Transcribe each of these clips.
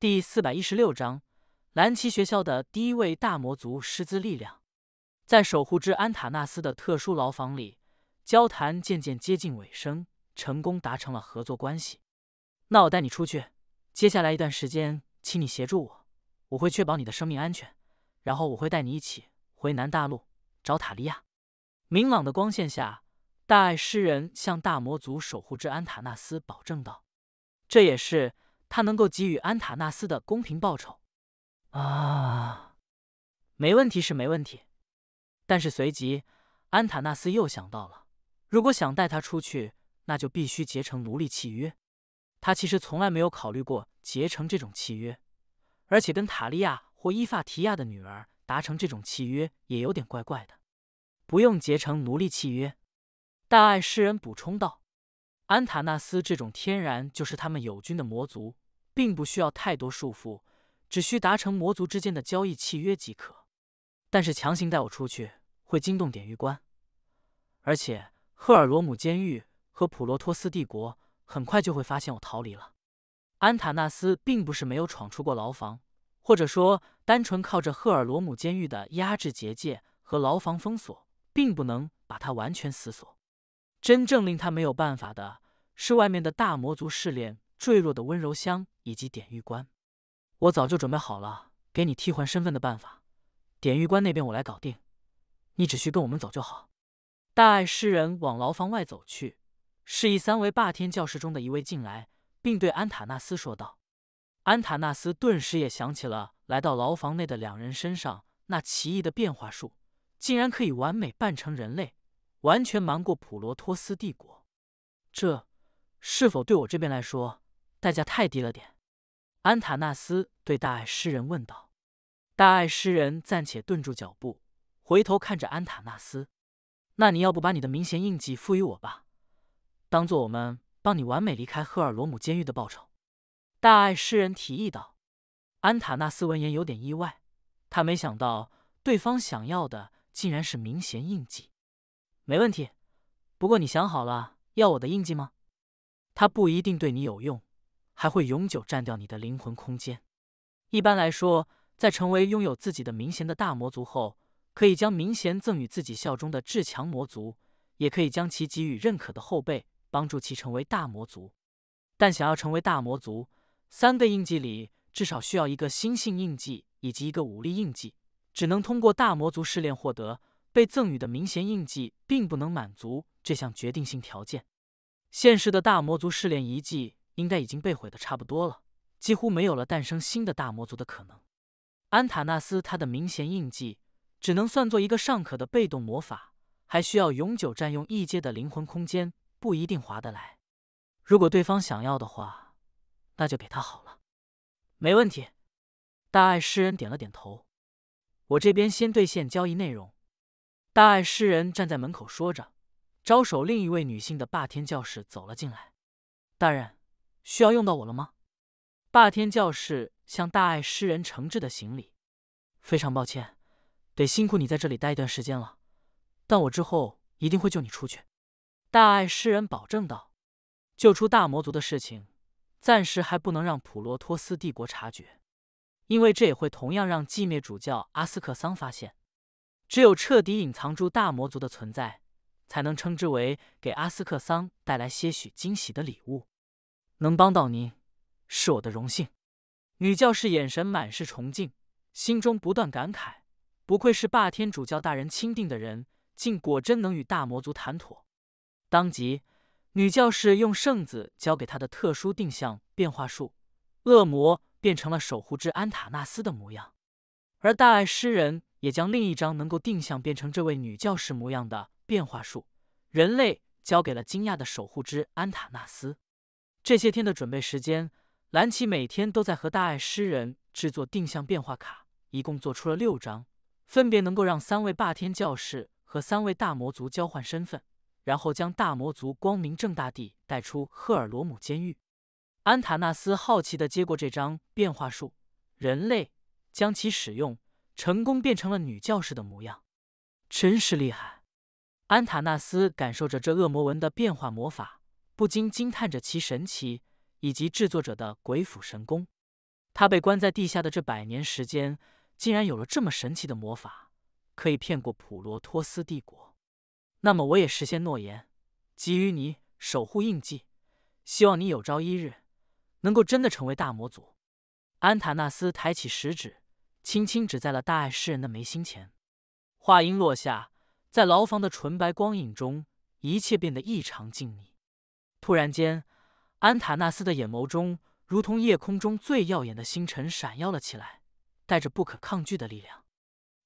第四百一十六章，蓝旗学校的第一位大魔族师资力量，在守护之安塔纳斯的特殊牢房里，交谈渐渐接近尾声，成功达成了合作关系。那我带你出去，接下来一段时间，请你协助我，我会确保你的生命安全，然后我会带你一起回南大陆找塔利亚。明朗的光线下，大爱诗人向大魔族守护之安塔纳斯保证道：“这也是。”他能够给予安塔纳斯的公平报酬，啊，没问题是没问题，但是随即安塔纳斯又想到了，如果想带他出去，那就必须结成奴隶契约。他其实从来没有考虑过结成这种契约，而且跟塔利亚或伊法提亚的女儿达成这种契约也有点怪怪的。不用结成奴隶契约，大爱诗人补充道：“安塔纳斯这种天然就是他们友军的魔族。”并不需要太多束缚，只需达成魔族之间的交易契约即可。但是强行带我出去会惊动典狱官，而且赫尔罗姆监狱和普罗托斯帝国很快就会发现我逃离了。安塔纳斯并不是没有闯出过牢房，或者说单纯靠着赫尔罗姆监狱的压制结界和牢房封锁，并不能把他完全死锁。真正令他没有办法的是外面的大魔族试炼。坠落的温柔乡以及典狱官，我早就准备好了给你替换身份的办法。典狱官那边我来搞定，你只需跟我们走就好。大爱诗人往牢房外走去，示意三维霸天教室中的一位进来，并对安塔纳斯说道。安塔纳斯顿时也想起了来到牢房内的两人身上那奇异的变化术，竟然可以完美扮成人类，完全瞒过普罗托斯帝国。这是否对我这边来说？代价太低了点，安塔纳斯对大爱诗人问道。大爱诗人暂且顿住脚步，回头看着安塔纳斯：“那你要不把你的明贤印记赋予我吧，当做我们帮你完美离开赫尔罗姆监狱的报酬。”大爱诗人提议道。安塔纳斯闻言有点意外，他没想到对方想要的竟然是明贤印记。没问题，不过你想好了要我的印记吗？它不一定对你有用。还会永久占掉你的灵魂空间。一般来说，在成为拥有自己的名衔的大魔族后，可以将名衔赠予自己效忠的至强魔族，也可以将其给予认可的后辈，帮助其成为大魔族。但想要成为大魔族，三个印记里至少需要一个心性印记以及一个武力印记，只能通过大魔族试炼获得。被赠予的名衔印记并不能满足这项决定性条件。现实的大魔族试炼遗迹。应该已经被毁的差不多了，几乎没有了诞生新的大魔族的可能。安塔纳斯他的明显印记，只能算作一个尚可的被动魔法，还需要永久占用异界的灵魂空间，不一定划得来。如果对方想要的话，那就给他好了，没问题。大爱诗人点了点头，我这边先兑现交易内容。大爱诗人站在门口说着，招手，另一位女性的霸天教士走了进来，大人。需要用到我了吗？霸天教士向大爱诗人诚挚的行礼。非常抱歉，得辛苦你在这里待一段时间了。但我之后一定会救你出去。大爱诗人保证道：“救出大魔族的事情，暂时还不能让普罗托斯帝国察觉，因为这也会同样让寂灭主教阿斯克桑发现。只有彻底隐藏住大魔族的存在，才能称之为给阿斯克桑带来些许惊喜的礼物。”能帮到您，是我的荣幸。女教士眼神满是崇敬，心中不断感慨：不愧是霸天主教大人钦定的人，竟果真能与大魔族谈妥。当即，女教士用圣子交给她的特殊定向变化术，恶魔变成了守护之安塔纳斯的模样；而大爱诗人也将另一张能够定向变成这位女教士模样的变化术，人类交给了惊讶的守护之安塔纳斯。这些天的准备时间，蓝奇每天都在和大爱诗人制作定向变化卡，一共做出了六张，分别能够让三位霸天教士和三位大魔族交换身份，然后将大魔族光明正大地带出赫尔罗姆监狱。安塔纳斯好奇的接过这张变化术，人类将其使用，成功变成了女教士的模样，真是厉害！安塔纳斯感受着这恶魔纹的变化魔法。不禁惊叹着其神奇，以及制作者的鬼斧神工。他被关在地下的这百年时间，竟然有了这么神奇的魔法，可以骗过普罗托斯帝国。那么，我也实现诺言，给予你守护印记。希望你有朝一日能够真的成为大魔族。安塔纳斯抬起食指，轻轻指在了大爱诗人的眉心前。话音落下，在牢房的纯白光影中，一切变得异常静谧。突然间，安塔纳斯的眼眸中如同夜空中最耀眼的星辰闪耀了起来，带着不可抗拒的力量。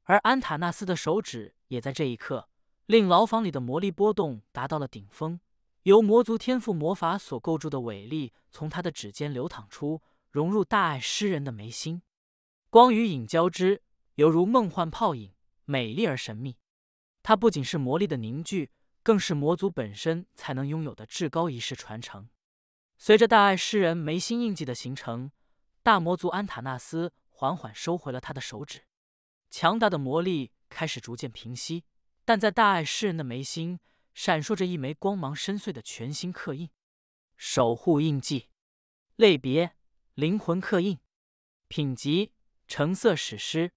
而安塔纳斯的手指也在这一刻令牢房里的魔力波动达到了顶峰，由魔族天赋魔法所构筑的伟力从他的指尖流淌出，融入大爱诗人的眉心，光与影交织，犹如梦幻泡影，美丽而神秘。它不仅是魔力的凝聚。更是魔族本身才能拥有的至高仪式传承。随着大爱诗人眉心印记的形成，大魔族安塔纳斯缓缓收回了他的手指，强大的魔力开始逐渐平息。但在大爱诗人的眉心闪烁着一枚光芒深邃的全新刻印——守护印记，类别：灵魂刻印，品级：橙色史诗，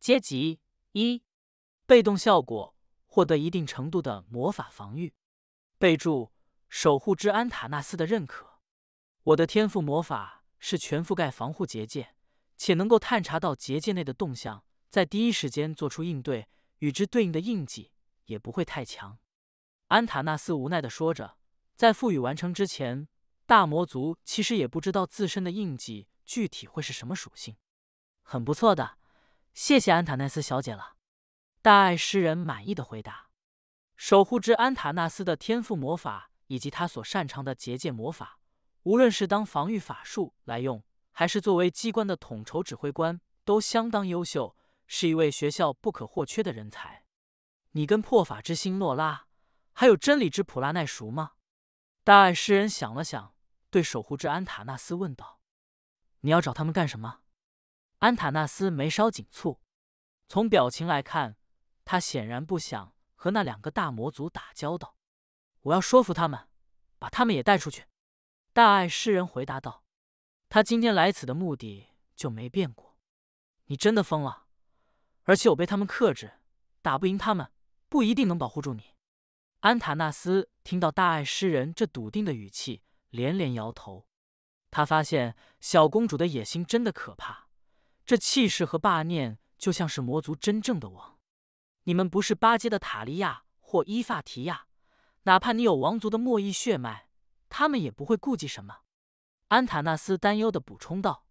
阶级：一，被动效果。获得一定程度的魔法防御。备注：守护之安塔纳斯的认可。我的天赋魔法是全覆盖防护结界，且能够探查到结界内的动向，在第一时间做出应对。与之对应的印记也不会太强。安塔纳斯无奈地说着，在赋予完成之前，大魔族其实也不知道自身的印记具体会是什么属性。很不错的，谢谢安塔纳斯小姐了。大爱诗人满意的回答：“守护之安塔纳斯的天赋魔法以及他所擅长的结界魔法，无论是当防御法术来用，还是作为机关的统筹指挥官，都相当优秀，是一位学校不可或缺的人才。你跟破法之星诺拉，还有真理之普拉奈熟吗？”大爱诗人想了想，对守护之安塔纳斯问道：“你要找他们干什么？”安塔纳斯眉梢紧蹙，从表情来看。他显然不想和那两个大魔族打交道。我要说服他们，把他们也带出去。”大爱诗人回答道，“他今天来此的目的就没变过。”“你真的疯了！而且我被他们克制，打不赢他们，不一定能保护住你。”安塔纳斯听到大爱诗人这笃定的语气，连连摇头。他发现小公主的野心真的可怕，这气势和霸念就像是魔族真正的王。你们不是巴阶的塔利亚或伊法提亚，哪怕你有王族的莫裔血脉，他们也不会顾忌什么。安塔纳斯担忧的补充道：“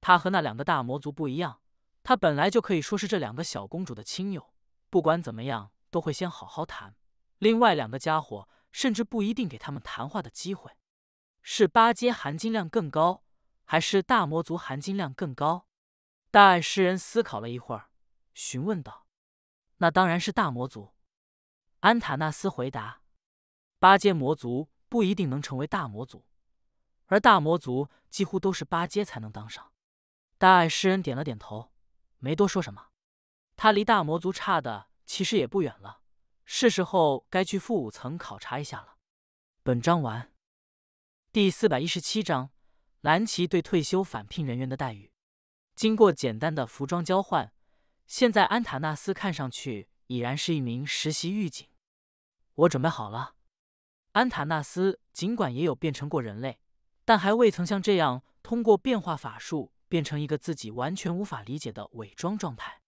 他和那两个大魔族不一样，他本来就可以说是这两个小公主的亲友。不管怎么样，都会先好好谈。另外两个家伙甚至不一定给他们谈话的机会。是八阶含金量更高，还是大魔族含金量更高？”大爱诗人思考了一会儿，询问道。那当然是大魔族，安塔纳斯回答。八阶魔族不一定能成为大魔族，而大魔族几乎都是八阶才能当上。大爱诗人点了点头，没多说什么。他离大魔族差的其实也不远了，是时候该去负五层考察一下了。本章完。第四百一十七章：蓝旗对退休返聘人员的待遇。经过简单的服装交换。现在安塔纳斯看上去已然是一名实习狱警。我准备好了。安塔纳斯尽管也有变成过人类，但还未曾像这样通过变化法术变成一个自己完全无法理解的伪装状态。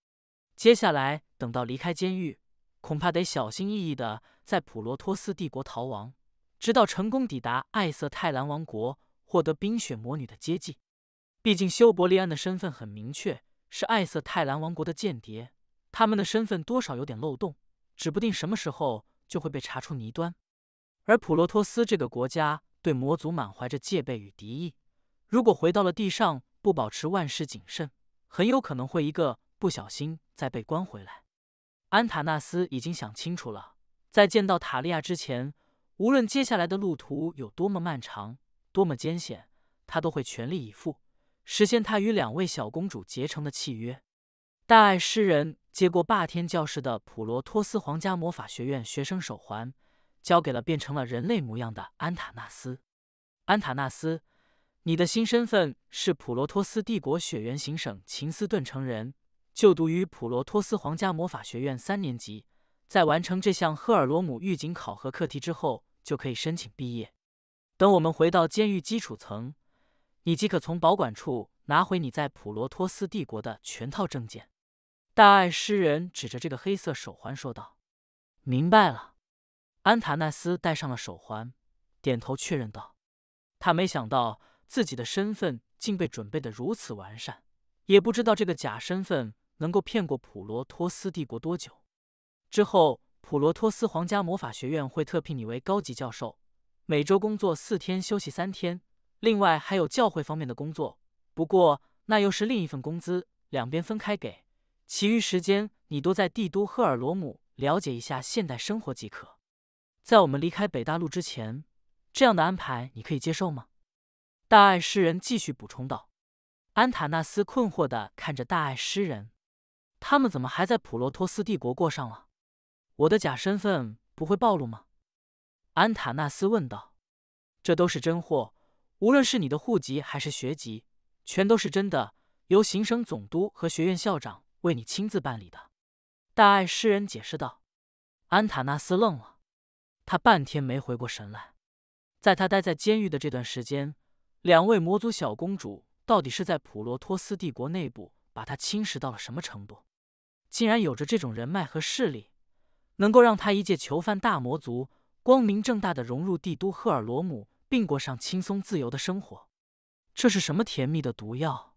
接下来等到离开监狱，恐怕得小心翼翼地在普罗托斯帝国逃亡，直到成功抵达艾瑟泰兰王国，获得冰雪魔女的接济。毕竟修伯利安的身份很明确。是艾瑟泰兰王国的间谍，他们的身份多少有点漏洞，指不定什么时候就会被查出泥端。而普罗托斯这个国家对魔族满怀着戒备与敌意，如果回到了地上不保持万事谨慎，很有可能会一个不小心再被关回来。安塔纳斯已经想清楚了，在见到塔利亚之前，无论接下来的路途有多么漫长、多么艰险，他都会全力以赴。实现他与两位小公主结成的契约，大爱诗人接过霸天教士的普罗托斯皇家魔法学院学生手环，交给了变成了人类模样的安塔纳斯。安塔纳斯，你的新身份是普罗托斯帝国雪原行省秦斯顿城人，就读于普罗托斯皇家魔法学院三年级。在完成这项赫尔罗姆预警考核课题之后，就可以申请毕业。等我们回到监狱基础层。你即可从保管处拿回你在普罗托斯帝国的全套证件。”大爱诗人指着这个黑色手环说道。“明白了。”安塔纳斯戴上了手环，点头确认道。他没想到自己的身份竟被准备的如此完善，也不知道这个假身份能够骗过普罗托斯帝国多久。之后，普罗托斯皇家魔法学院会特聘你为高级教授，每周工作四天，休息三天。另外还有教会方面的工作，不过那又是另一份工资，两边分开给。其余时间你多在帝都赫尔罗姆了解一下现代生活即可。在我们离开北大陆之前，这样的安排你可以接受吗？大爱诗人继续补充道。安塔纳斯困惑的看着大爱诗人，他们怎么还在普罗托斯帝国过上了？我的假身份不会暴露吗？安塔纳斯问道。这都是真货。无论是你的户籍还是学籍，全都是真的，由行省总督和学院校长为你亲自办理的。”大爱诗人解释道。安塔纳斯愣了，他半天没回过神来。在他待在监狱的这段时间，两位魔族小公主到底是在普罗托斯帝国内部把他侵蚀到了什么程度？竟然有着这种人脉和势力，能够让他一介囚犯大魔族光明正大的融入帝都赫尔罗姆？并过上轻松自由的生活，这是什么甜蜜的毒药？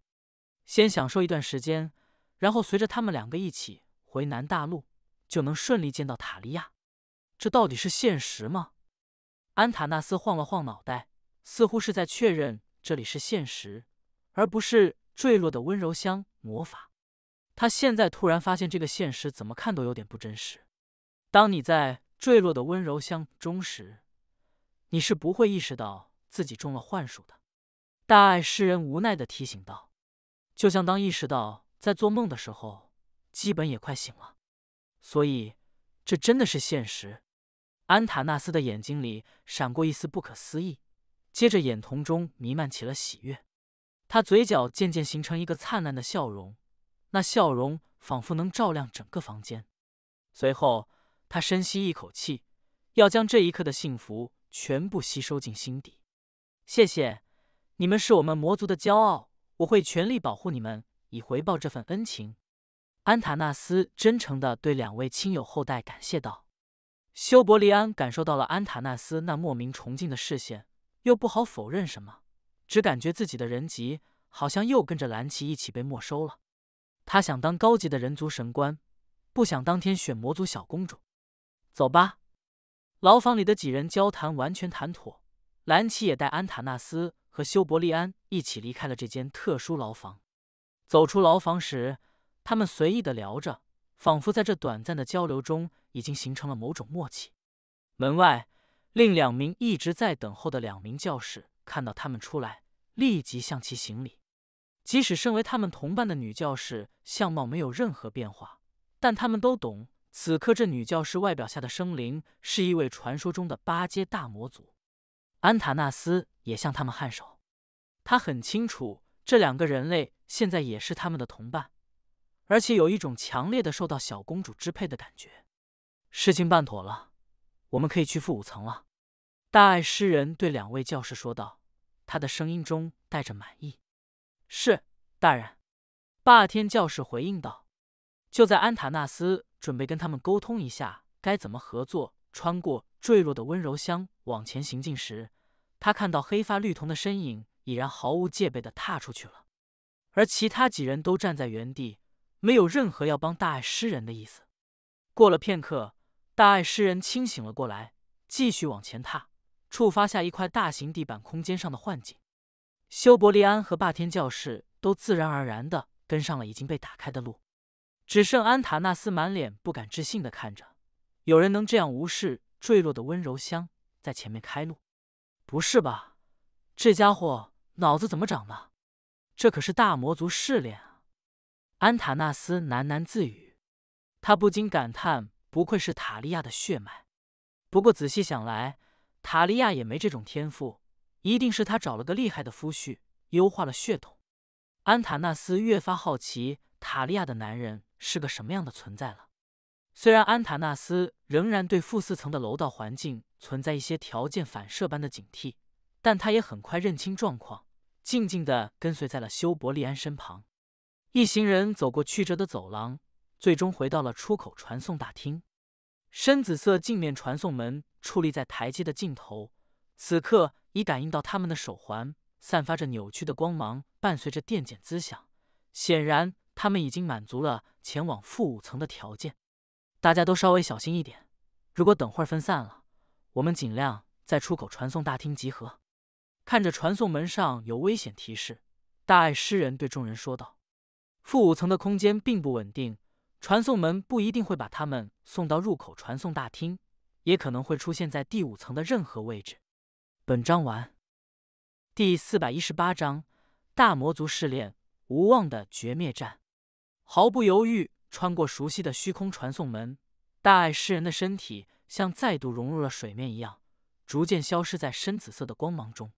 先享受一段时间，然后随着他们两个一起回南大陆，就能顺利见到塔利亚。这到底是现实吗？安塔纳斯晃了晃脑袋，似乎是在确认这里是现实，而不是坠落的温柔乡魔法。他现在突然发现，这个现实怎么看都有点不真实。当你在坠落的温柔乡中时。你是不会意识到自己中了幻术的，大爱诗人无奈的提醒道：“就像当意识到在做梦的时候，基本也快醒了。”所以，这真的是现实。安塔纳斯的眼睛里闪过一丝不可思议，接着眼瞳中弥漫起了喜悦，他嘴角渐渐形成一个灿烂的笑容，那笑容仿佛能照亮整个房间。随后，他深吸一口气，要将这一刻的幸福。全部吸收进心底。谢谢你们，是我们魔族的骄傲。我会全力保护你们，以回报这份恩情。安塔纳斯真诚的对两位亲友后代感谢道。修伯利安感受到了安塔纳斯那莫名崇敬的视线，又不好否认什么，只感觉自己的人级好像又跟着蓝旗一起被没收了。他想当高级的人族神官，不想当天选魔族小公主。走吧。牢房里的几人交谈完全谈妥，蓝奇也带安塔纳斯和修伯利安一起离开了这间特殊牢房。走出牢房时，他们随意的聊着，仿佛在这短暂的交流中已经形成了某种默契。门外，另两名一直在等候的两名教士看到他们出来，立即向其行礼。即使身为他们同伴的女教士相貌没有任何变化，但他们都懂。此刻，这女教师外表下的生灵是一位传说中的八阶大魔族。安塔纳斯也向他们颔首，他很清楚这两个人类现在也是他们的同伴，而且有一种强烈的受到小公主支配的感觉。事情办妥了，我们可以去负五层了。大爱诗人对两位教师说道，他的声音中带着满意。是，大人。霸天教士回应道。就在安塔纳斯。准备跟他们沟通一下该怎么合作。穿过坠落的温柔乡往前行进时，他看到黑发绿瞳的身影已然毫无戒备的踏出去了，而其他几人都站在原地，没有任何要帮大爱诗人的意思。过了片刻，大爱诗人清醒了过来，继续往前踏，触发下一块大型地板空间上的幻境。修伯利安和霸天教士都自然而然的跟上了已经被打开的路。只剩安塔纳斯满脸不敢置信的看着，有人能这样无视坠落的温柔香在前面开路？不是吧，这家伙脑子怎么长的？这可是大魔族试炼啊！安塔纳斯喃喃自语，他不禁感叹：不愧是塔利亚的血脉。不过仔细想来，塔利亚也没这种天赋，一定是他找了个厉害的夫婿，优化了血统。安塔纳斯越发好奇。塔利亚的男人是个什么样的存在了？虽然安塔纳斯仍然对负四层的楼道环境存在一些条件反射般的警惕，但他也很快认清状况，静静地跟随在了修伯利安身旁。一行人走过曲折的走廊，最终回到了出口传送大厅。深紫色镜面传送门矗立在台阶的尽头，此刻已感应到他们的手环，散发着扭曲的光芒，伴随着电剪滋响，显然。他们已经满足了前往负五层的条件，大家都稍微小心一点。如果等会儿分散了，我们尽量在出口传送大厅集合。看着传送门上有危险提示，大爱诗人对众人说道：“负五层的空间并不稳定，传送门不一定会把他们送到入口传送大厅，也可能会出现在第五层的任何位置。”本章完。第四百一十八章：大魔族试炼，无望的绝灭战。毫不犹豫穿过熟悉的虚空传送门，大爱诗人的身体像再度融入了水面一样，逐渐消失在深紫色的光芒中。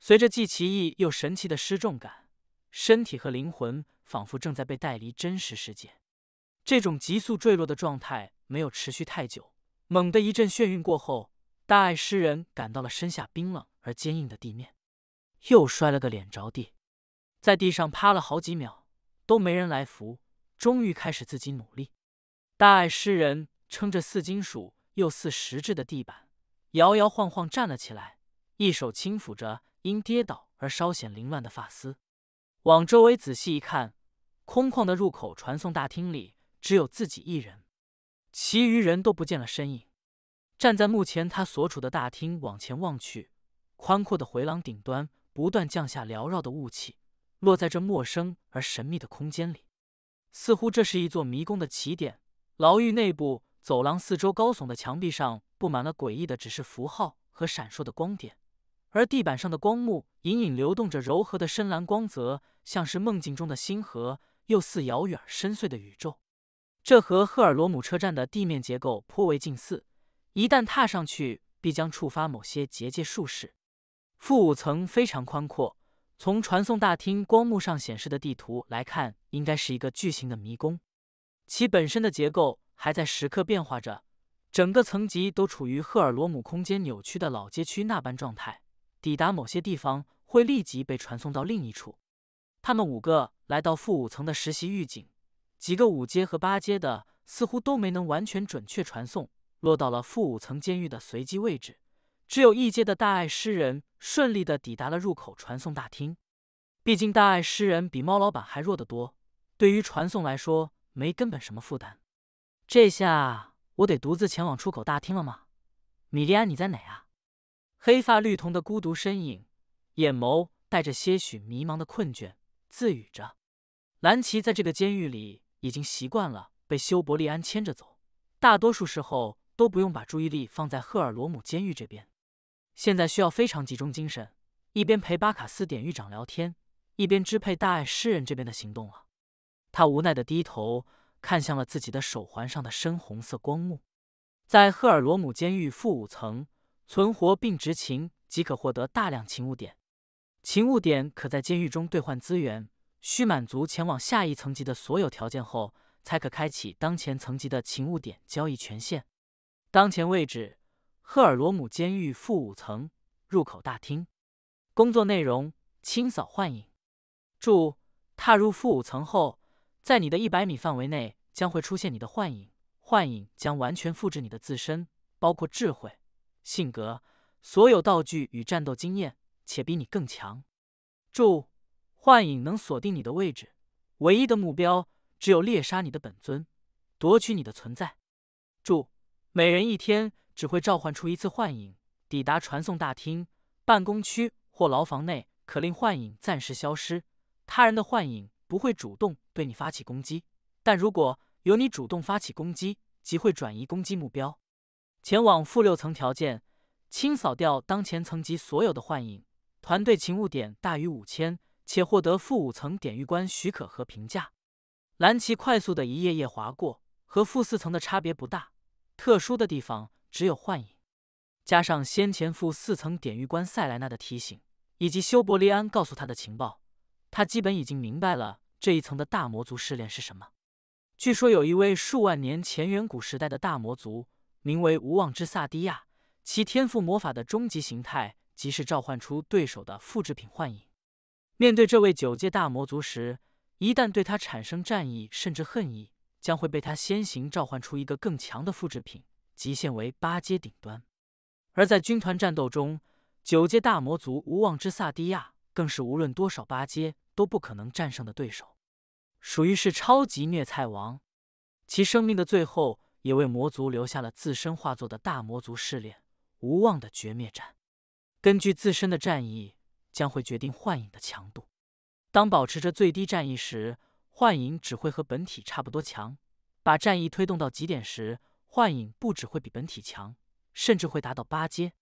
随着既奇异又神奇的失重感，身体和灵魂仿佛正在被带离真实世界。这种急速坠落的状态没有持续太久，猛地一阵眩晕过后，大爱诗人感到了身下冰冷而坚硬的地面，又摔了个脸着地，在地上趴了好几秒。都没人来扶，终于开始自己努力。大爱诗人撑着似金属又似石质的地板，摇摇晃晃站了起来，一手轻抚着因跌倒而稍显凌乱的发丝，往周围仔细一看，空旷的入口传送大厅里只有自己一人，其余人都不见了身影。站在目前他所处的大厅往前望去，宽阔的回廊顶端不断降下缭绕的雾气。落在这陌生而神秘的空间里，似乎这是一座迷宫的起点。牢狱内部走廊四周高耸的墙壁上布满了诡异的指示符号和闪烁的光点，而地板上的光幕隐隐流动着柔和的深蓝光泽，像是梦境中的星河，又似遥远而深邃的宇宙。这和赫尔罗姆车站的地面结构颇为近似，一旦踏上去，必将触发某些结界术式。负五层非常宽阔。从传送大厅光幕上显示的地图来看，应该是一个巨型的迷宫，其本身的结构还在时刻变化着。整个层级都处于赫尔罗姆空间扭曲的老街区那般状态，抵达某些地方会立即被传送到另一处。他们五个来到负五层的实习狱警，几个五阶和八阶的似乎都没能完全准确传送，落到了负五层监狱的随机位置。只有异界的大爱诗人顺利的抵达了入口传送大厅。毕竟大爱诗人比猫老板还弱得多，对于传送来说没根本什么负担。这下我得独自前往出口大厅了吗？米莉安，你在哪啊？黑发绿瞳的孤独身影，眼眸带着些许迷茫的困倦，自语着。蓝奇在这个监狱里已经习惯了被修伯利安牵着走，大多数时候都不用把注意力放在赫尔罗姆监狱这边。现在需要非常集中精神，一边陪巴卡斯典狱长聊天，一边支配大爱诗人这边的行动了。他无奈的低头看向了自己的手环上的深红色光幕，在赫尔罗姆监狱负五层存活并执勤即可获得大量勤务点，勤务点可在监狱中兑换资源，需满足前往下一层级的所有条件后，才可开启当前层级的勤务点交易权限。当前位置。赫尔罗姆监狱负五层入口大厅，工作内容：清扫幻影。注：踏入负五层后，在你的一百米范围内将会出现你的幻影，幻影将完全复制你的自身，包括智慧、性格、所有道具与战斗经验，且比你更强。注：幻影能锁定你的位置，唯一的目标只有猎杀你的本尊，夺取你的存在。注：每人一天。只会召唤出一次幻影，抵达传送大厅、办公区或牢房内，可令幻影暂时消失。他人的幻影不会主动对你发起攻击，但如果有你主动发起攻击，即会转移攻击目标。前往负六层条件：清扫掉当前层级所有的幻影，团队勤务点大于五千，且获得负五层典狱官许可和评价。蓝旗快速的一页页划过，和负四层的差别不大。特殊的地方。只有幻影，加上先前赴四层典狱官塞莱娜的提醒，以及修伯利安告诉他的情报，他基本已经明白了这一层的大魔族试炼是什么。据说有一位数万年前远古时代的大魔族，名为无望之萨迪亚，其天赋魔法的终极形态即是召唤出对手的复制品幻影。面对这位九界大魔族时，一旦对他产生战意甚至恨意，将会被他先行召唤出一个更强的复制品。极限为八阶顶端，而在军团战斗中，九阶大魔族无望之萨迪亚更是无论多少八阶都不可能战胜的对手，属于是超级虐菜王。其生命的最后，也为魔族留下了自身化作的大魔族试炼——无望的绝灭战。根据自身的战役，将会决定幻影的强度。当保持着最低战役时，幻影只会和本体差不多强；把战役推动到极点时，幻影不只会比本体强，甚至会达到八阶。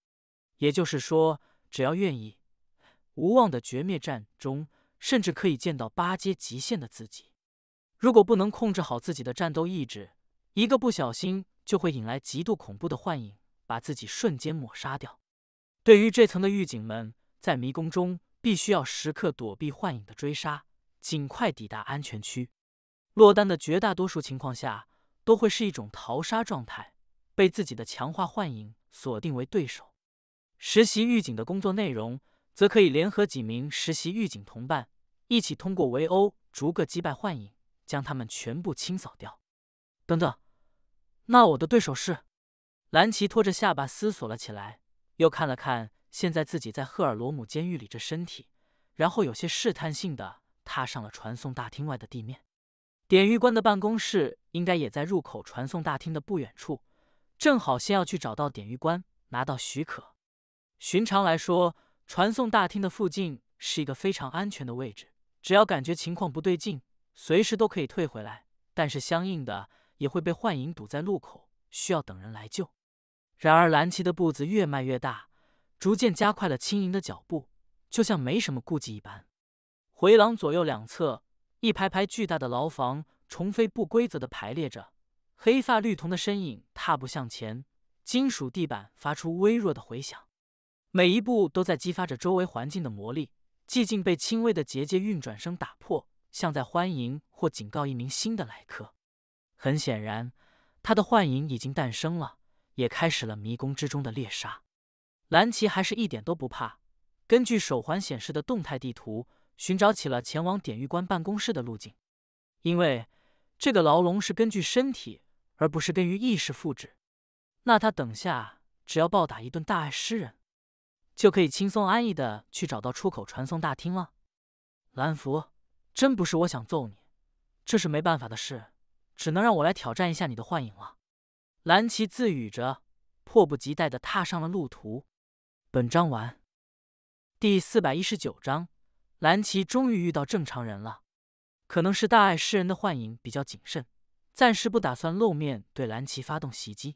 也就是说，只要愿意，无望的绝灭战中，甚至可以见到八阶极限的自己。如果不能控制好自己的战斗意志，一个不小心就会引来极度恐怖的幻影，把自己瞬间抹杀掉。对于这层的狱警们，在迷宫中必须要时刻躲避幻影的追杀，尽快抵达安全区。落单的绝大多数情况下。都会是一种逃杀状态，被自己的强化幻影锁定为对手。实习狱警的工作内容，则可以联合几名实习狱警同伴，一起通过围殴逐个击败幻影，将他们全部清扫掉。等等，那我的对手是？蓝奇拖着下巴思索了起来，又看了看现在自己在赫尔罗姆监狱里这身体，然后有些试探性的踏上了传送大厅外的地面。典狱官的办公室应该也在入口传送大厅的不远处，正好先要去找到典狱官，拿到许可。寻常来说，传送大厅的附近是一个非常安全的位置，只要感觉情况不对劲，随时都可以退回来。但是相应的也会被幻影堵在路口，需要等人来救。然而蓝旗的步子越迈越大，逐渐加快了轻盈的脚步，就像没什么顾忌一般。回廊左右两侧。一排排巨大的牢房，虫飞不规则地排列着。黑发绿瞳的身影踏步向前，金属地板发出微弱的回响，每一步都在激发着周围环境的魔力。寂静被轻微的结界运转声打破，像在欢迎或警告一名新的来客。很显然，他的幻影已经诞生了，也开始了迷宫之中的猎杀。蓝奇还是一点都不怕。根据手环显示的动态地图。寻找起了前往典狱官办公室的路径，因为这个牢笼是根据身体而不是根据意识复制。那他等下只要暴打一顿大爱诗人，就可以轻松安逸的去找到出口传送大厅了。兰福，真不是我想揍你，这是没办法的事，只能让我来挑战一下你的幻影了。蓝奇自语着，迫不及待的踏上了路途。本章完。第四百一十九章。蓝奇终于遇到正常人了，可能是大爱诗人的幻影比较谨慎，暂时不打算露面，对蓝奇发动袭击；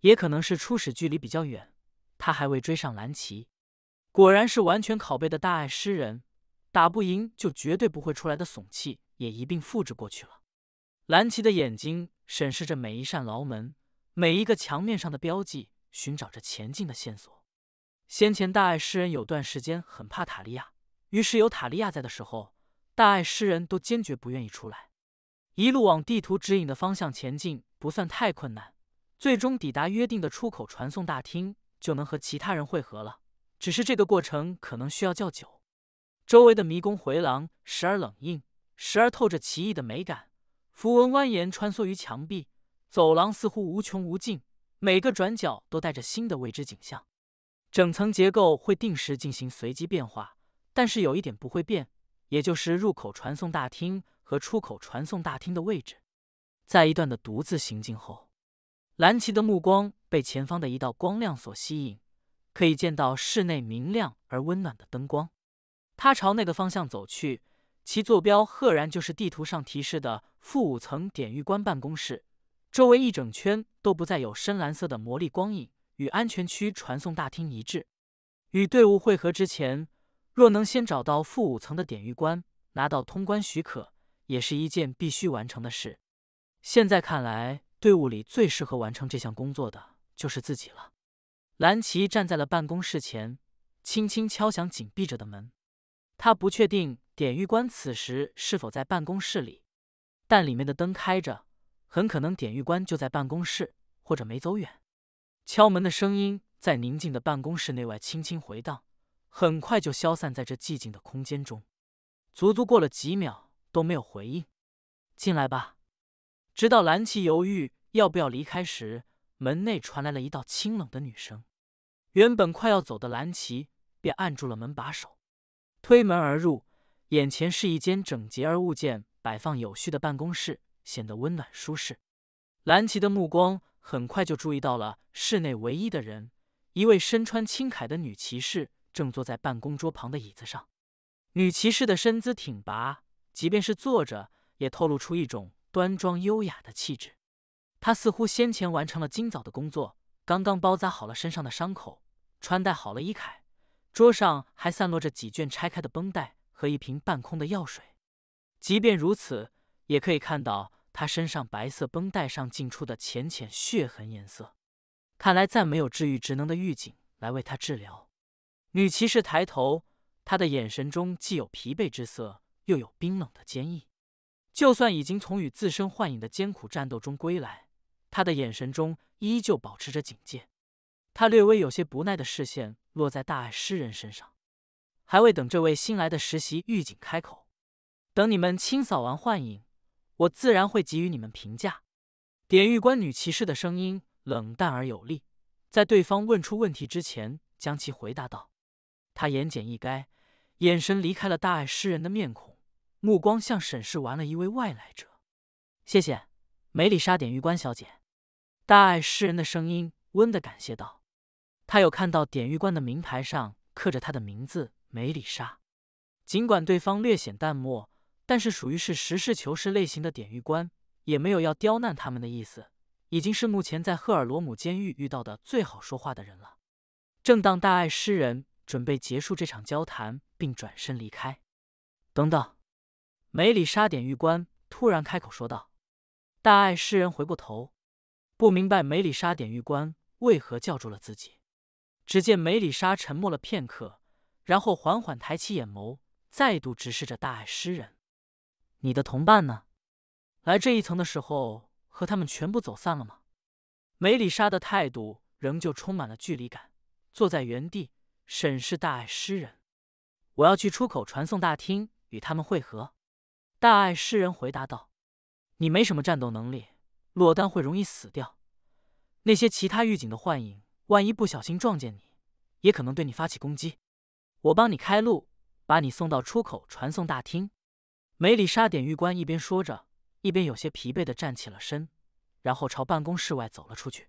也可能是初始距离比较远，他还未追上蓝奇。果然是完全拷贝的大爱诗人，打不赢就绝对不会出来的怂气也一并复制过去了。蓝奇的眼睛审视着每一扇牢门，每一个墙面上的标记，寻找着前进的线索。先前大爱诗人有段时间很怕塔利亚。于是有塔利亚在的时候，大爱诗人都坚决不愿意出来。一路往地图指引的方向前进不算太困难，最终抵达约定的出口传送大厅就能和其他人汇合了。只是这个过程可能需要较久。周围的迷宫回廊时而冷硬，时而透着奇异的美感，符文蜿蜒穿梭于墙壁，走廊似乎无穷无尽，每个转角都带着新的未知景象。整层结构会定时进行随机变化。但是有一点不会变，也就是入口传送大厅和出口传送大厅的位置。在一段的独自行进后，蓝奇的目光被前方的一道光亮所吸引，可以见到室内明亮而温暖的灯光。他朝那个方向走去，其坐标赫然就是地图上提示的负五层典狱官办公室。周围一整圈都不再有深蓝色的魔力光影，与安全区传送大厅一致。与队伍汇合之前。若能先找到负五层的典狱官，拿到通关许可，也是一件必须完成的事。现在看来，队伍里最适合完成这项工作的就是自己了。蓝旗站在了办公室前，轻轻敲响紧闭着的门。他不确定典狱官此时是否在办公室里，但里面的灯开着，很可能典狱官就在办公室，或者没走远。敲门的声音在宁静的办公室内外轻轻回荡。很快就消散在这寂静的空间中，足足过了几秒都没有回应。进来吧。直到蓝琪犹豫要不要离开时，门内传来了一道清冷的女声。原本快要走的蓝琪便按住了门把手，推门而入。眼前是一间整洁而物件摆放有序的办公室，显得温暖舒适。蓝琪的目光很快就注意到了室内唯一的人——一位身穿青铠的女骑士。正坐在办公桌旁的椅子上，女骑士的身姿挺拔，即便是坐着也透露出一种端庄优雅的气质。她似乎先前完成了今早的工作，刚刚包扎好了身上的伤口，穿戴好了衣铠。桌上还散落着几卷拆开的绷带和一瓶半空的药水。即便如此，也可以看到她身上白色绷带上浸出的浅浅血痕颜色。看来再没有治愈职能的狱警来为她治疗。女骑士抬头，她的眼神中既有疲惫之色，又有冰冷的坚毅。就算已经从与自身幻影的艰苦战斗中归来，她的眼神中依旧保持着警戒。她略微有些不耐的视线落在大爱诗人身上。还未等这位新来的实习狱警开口，等你们清扫完幻影，我自然会给予你们评价。典狱官女骑士的声音冷淡而有力，在对方问出问题之前，将其回答道。他言简意赅，眼神离开了大爱诗人的面孔，目光像审视完了一位外来者。谢谢，梅里莎典狱官小姐。大爱诗人的声音温的感谢道：“他有看到典狱官的名牌上刻着他的名字梅里莎。尽管对方略显淡漠，但是属于是实事求是类型的典狱官，也没有要刁难他们的意思，已经是目前在赫尔罗姆监狱遇到的最好说话的人了。”正当大爱诗人。准备结束这场交谈，并转身离开。等等，梅里莎点狱官突然开口说道：“大爱诗人，回过头，不明白梅里莎点狱官为何叫住了自己。只见梅里莎沉默了片刻，然后缓缓抬起眼眸，再度直视着大爱诗人：‘你的同伴呢？来这一层的时候，和他们全部走散了吗？’梅里莎的态度仍旧充满了距离感，坐在原地。”审视大爱诗人，我要去出口传送大厅与他们会合。大爱诗人回答道：“你没什么战斗能力，落单会容易死掉。那些其他狱警的幻影，万一不小心撞见你，也可能对你发起攻击。我帮你开路，把你送到出口传送大厅。”梅里莎典狱官一边说着，一边有些疲惫的站起了身，然后朝办公室外走了出去。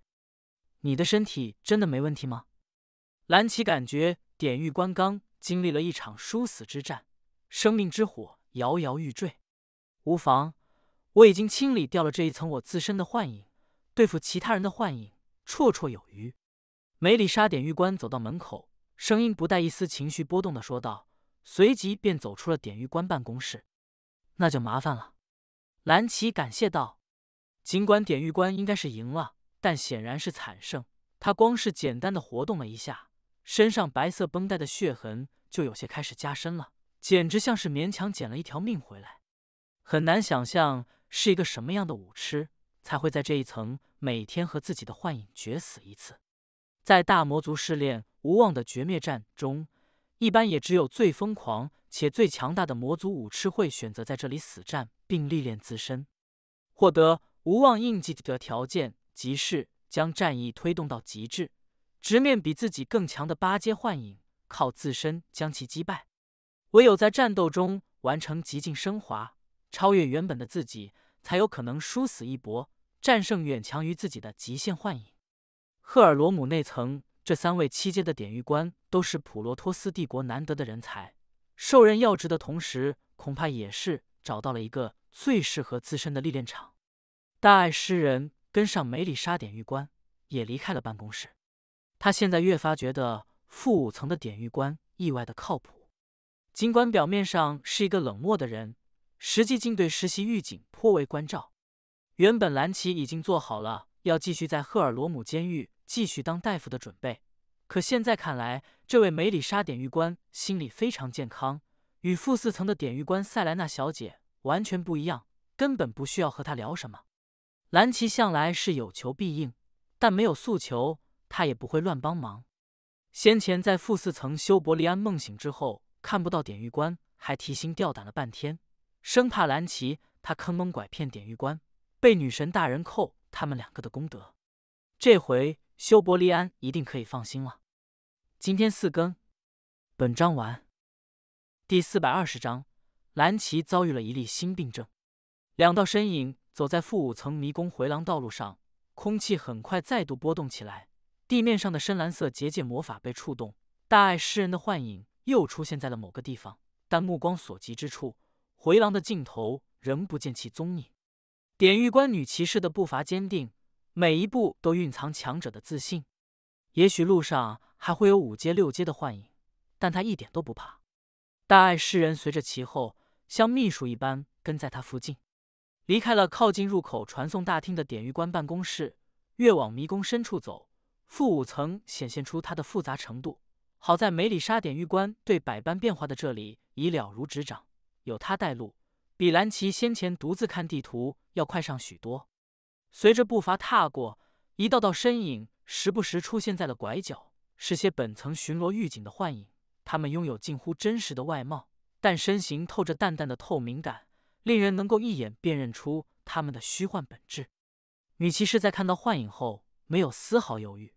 你的身体真的没问题吗？蓝奇感觉典狱官刚经历了一场殊死之战，生命之火摇摇欲坠。无妨，我已经清理掉了这一层我自身的幻影，对付其他人的幻影绰绰有余。梅里莎典狱官走到门口，声音不带一丝情绪波动的说道，随即便走出了典狱官办公室。那就麻烦了，蓝奇感谢道。尽管典狱官应该是赢了，但显然是惨胜。他光是简单的活动了一下。身上白色绷带的血痕就有些开始加深了，简直像是勉强捡了一条命回来。很难想象是一个什么样的武痴才会在这一层每天和自己的幻影决死一次。在大魔族试炼无望的绝灭战中，一般也只有最疯狂且最强大的魔族武痴会选择在这里死战并历练自身，获得无望印记的条件即是将战役推动到极致。直面比自己更强的八阶幻影，靠自身将其击败，唯有在战斗中完成极境升华，超越原本的自己，才有可能殊死一搏，战胜远强于自己的极限幻影。赫尔罗姆内层这三位七阶的典狱官都是普罗托斯帝国难得的人才，受任要职的同时，恐怕也是找到了一个最适合自身的历练场。大爱诗人跟上梅里莎典狱官，也离开了办公室。他现在越发觉得负五层的典狱官意外的靠谱，尽管表面上是一个冷漠的人，实际竟对实习狱警颇为关照。原本蓝奇已经做好了要继续在赫尔罗姆监狱继续当大夫的准备，可现在看来，这位梅里莎典狱官心理非常健康，与负四层的典狱官塞莱娜小姐完全不一样，根本不需要和她聊什么。蓝奇向来是有求必应，但没有诉求。他也不会乱帮忙。先前在负四层，修伯利安梦醒之后看不到典狱官，还提心吊胆了半天，生怕蓝琪他坑蒙拐骗典狱官，被女神大人扣他们两个的功德。这回修伯利安一定可以放心了。今天四更，本章完。第四百二十章，蓝琪遭遇了一例新病症。两道身影走在负五层迷宫回廊道路上，空气很快再度波动起来。地面上的深蓝色结界魔法被触动，大爱诗人的幻影又出现在了某个地方，但目光所及之处，回廊的尽头仍不见其踪影。典狱官女骑士的步伐坚定，每一步都蕴藏强者的自信。也许路上还会有五阶、六阶的幻影，但她一点都不怕。大爱诗人随着其后，像秘书一般跟在她附近。离开了靠近入口传送大厅的典狱官办公室，越往迷宫深处走。负五层显现出它的复杂程度，好在梅里沙点玉官对百般变化的这里已了如指掌，有他带路，比兰奇先前独自看地图要快上许多。随着步伐踏过，一道道身影时不时出现在了拐角，是些本层巡逻狱警的幻影。他们拥有近乎真实的外貌，但身形透着淡淡的透明感，令人能够一眼辨认出他们的虚幻本质。女骑士在看到幻影后，没有丝毫犹豫。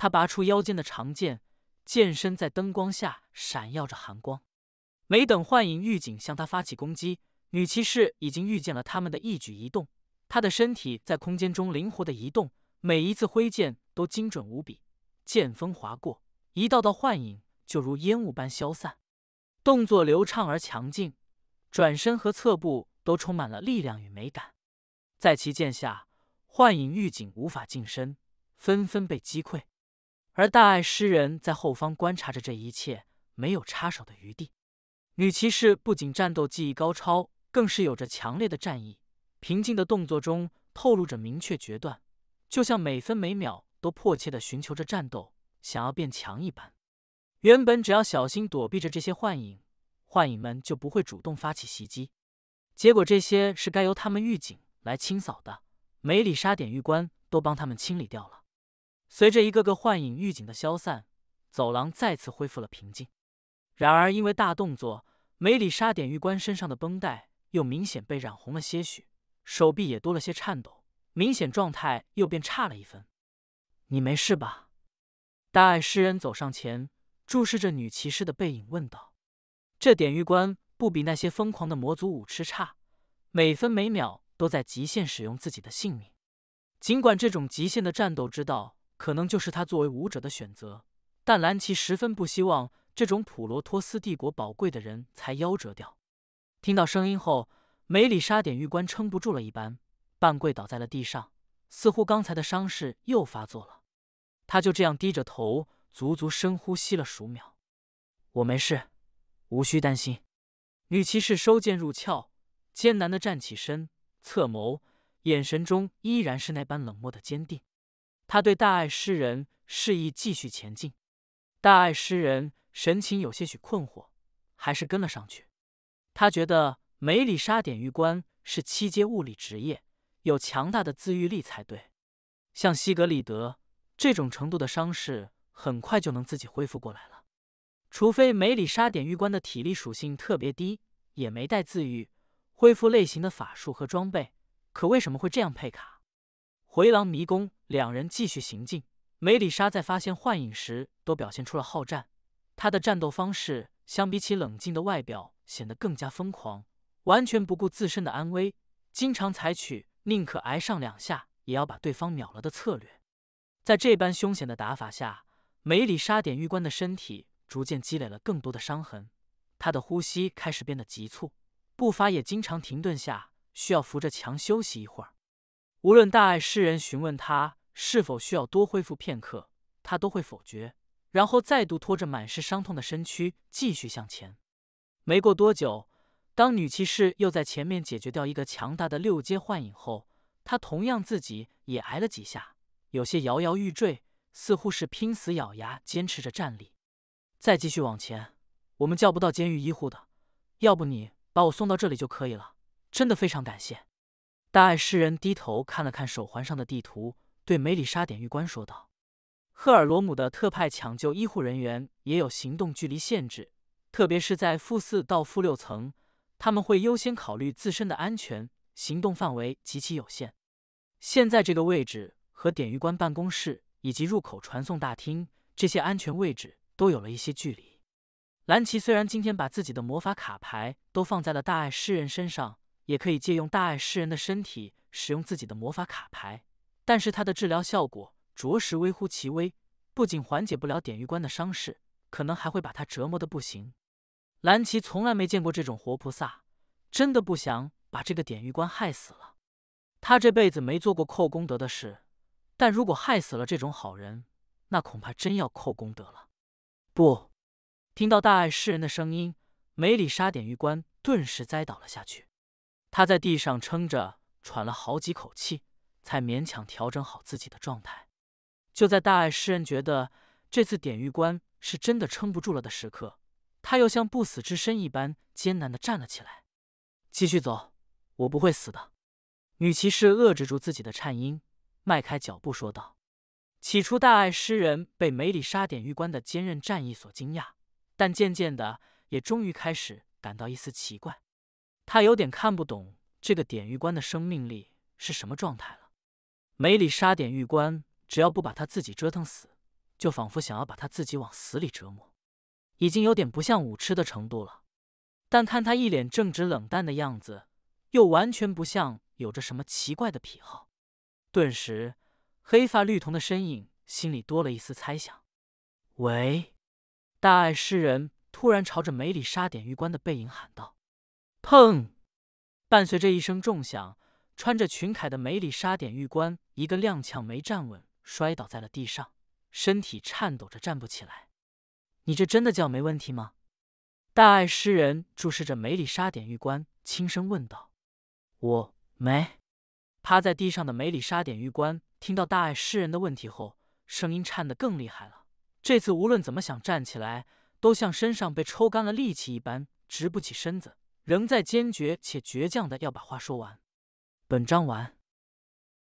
他拔出腰间的长剑，剑身在灯光下闪耀着寒光。没等幻影狱警向他发起攻击，女骑士已经预见了他们的一举一动。她的身体在空间中灵活的移动，每一次挥剑都精准无比。剑锋划过，一道道幻影就如烟雾般消散。动作流畅而强劲，转身和侧步都充满了力量与美感。在其剑下，幻影狱警无法近身，纷纷被击溃。而大爱诗人在后方观察着这一切，没有插手的余地。女骑士不仅战斗技艺高超，更是有着强烈的战意。平静的动作中透露着明确决断，就像每分每秒都迫切的寻求着战斗，想要变强一般。原本只要小心躲避着这些幻影，幻影们就不会主动发起袭击。结果这些是该由他们预警来清扫的，梅里莎典狱官都帮他们清理掉了。随着一个个幻影预警的消散，走廊再次恢复了平静。然而，因为大动作，梅里莎典狱官身上的绷带又明显被染红了些许，手臂也多了些颤抖，明显状态又变差了一分。你没事吧？大爱诗人走上前，注视着女骑士的背影，问道：“这典狱官不比那些疯狂的魔族武痴差，每分每秒都在极限使用自己的性命。尽管这种极限的战斗之道。”可能就是他作为武者的选择，但蓝奇十分不希望这种普罗托斯帝国宝贵的人才夭折掉。听到声音后，梅里莎点狱官撑不住了一般，半跪倒在了地上，似乎刚才的伤势又发作了。他就这样低着头，足足深呼吸了数秒。我没事，无需担心。女骑士收剑入鞘，艰难的站起身，侧眸，眼神中依然是那般冷漠的坚定。他对大爱诗人示意继续前进，大爱诗人神情有些许困惑，还是跟了上去。他觉得梅里莎点狱官是七阶物理职业，有强大的自愈力才对。像西格里德这种程度的伤势，很快就能自己恢复过来了。除非梅里莎点狱官的体力属性特别低，也没带自愈、恢复类型的法术和装备，可为什么会这样配卡？回廊迷宫。两人继续行进。梅里莎在发现幻影时都表现出了好战。她的战斗方式相比起冷静的外表，显得更加疯狂，完全不顾自身的安危，经常采取宁可挨上两下也要把对方秒了的策略。在这般凶险的打法下，梅里莎点玉官的身体逐渐积累了更多的伤痕，她的呼吸开始变得急促，步伐也经常停顿下，需要扶着墙休息一会儿。无论大爱诗人询问他。是否需要多恢复片刻？他都会否决，然后再度拖着满是伤痛的身躯继续向前。没过多久，当女骑士又在前面解决掉一个强大的六阶幻影后，她同样自己也挨了几下，有些摇摇欲坠，似乎是拼死咬牙坚持着站立。再继续往前，我们叫不到监狱医护的，要不你把我送到这里就可以了，真的非常感谢。大爱诗人低头看了看手环上的地图。对梅里莎典狱官说道：“赫尔罗姆的特派抢救医护人员也有行动距离限制，特别是在负四到负六层，他们会优先考虑自身的安全，行动范围极其有限。现在这个位置和典狱官办公室以及入口传送大厅这些安全位置都有了一些距离。兰奇虽然今天把自己的魔法卡牌都放在了大爱诗人身上，也可以借用大爱诗人的身体使用自己的魔法卡牌。”但是他的治疗效果着实微乎其微，不仅缓解不了典狱官的伤势，可能还会把他折磨的不行。蓝琪从来没见过这种活菩萨，真的不想把这个典狱官害死了。他这辈子没做过扣功德的事，但如果害死了这种好人，那恐怕真要扣功德了。不，听到大爱世人的声音，梅里莎典狱官顿时栽倒了下去。他在地上撑着，喘了好几口气。才勉强调整好自己的状态。就在大爱诗人觉得这次典狱官是真的撑不住了的时刻，他又像不死之身一般艰难地站了起来，继续走。我不会死的。女骑士遏制住自己的颤音，迈开脚步说道。起初，大爱诗人被梅里莎典狱官的坚韧战役所惊讶，但渐渐的，也终于开始感到一丝奇怪。他有点看不懂这个典狱官的生命力是什么状态。梅里沙点玉官，只要不把他自己折腾死，就仿佛想要把他自己往死里折磨，已经有点不像武痴的程度了。但看他一脸正直冷淡的样子，又完全不像有着什么奇怪的癖好，顿时黑发绿瞳的身影心里多了一丝猜想。喂！大爱诗人突然朝着梅里沙点玉官的背影喊道：“砰！”伴随着一声重响。穿着裙铠的梅里莎点狱官一个踉跄没站稳，摔倒在了地上，身体颤抖着站不起来。你这真的叫没问题吗？大爱诗人注视着梅里莎点狱官，轻声问道。我没趴在地上的梅里莎点狱官听到大爱诗人的问题后，声音颤得更厉害了。这次无论怎么想站起来，都像身上被抽干了力气一般，直不起身子，仍在坚决且倔强的要把话说完。本章完。